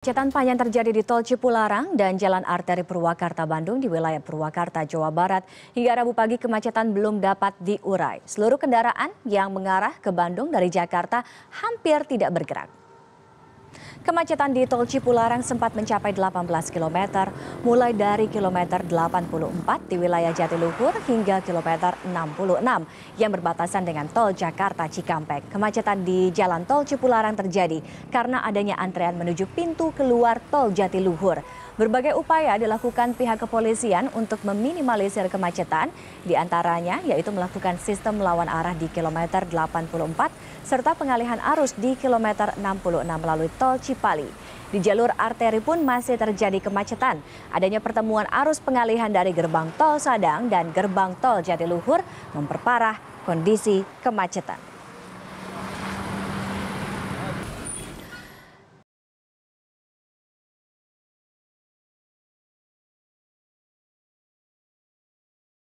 Kemacetan panjang terjadi di Tol Cipularang dan Jalan Arteri Purwakarta Bandung di wilayah Purwakarta, Jawa Barat. Hingga Rabu pagi kemacetan belum dapat diurai. Seluruh kendaraan yang mengarah ke Bandung dari Jakarta hampir tidak bergerak. Kemacetan di Tol Cipularang sempat mencapai 18 km, mulai dari kilometer 84 di wilayah Jatiluhur hingga kilometer 66 yang berbatasan dengan Tol Jakarta Cikampek. Kemacetan di Jalan Tol Cipularang terjadi karena adanya antrean menuju pintu keluar Tol Jatiluhur. Berbagai upaya dilakukan pihak kepolisian untuk meminimalisir kemacetan, diantaranya yaitu melakukan sistem lawan arah di kilometer 84 serta pengalihan arus di kilometer 66 melalui tol Cipali. Di jalur arteri pun masih terjadi kemacetan. Adanya pertemuan arus pengalihan dari gerbang tol Sadang dan gerbang tol Jatiluhur memperparah kondisi kemacetan.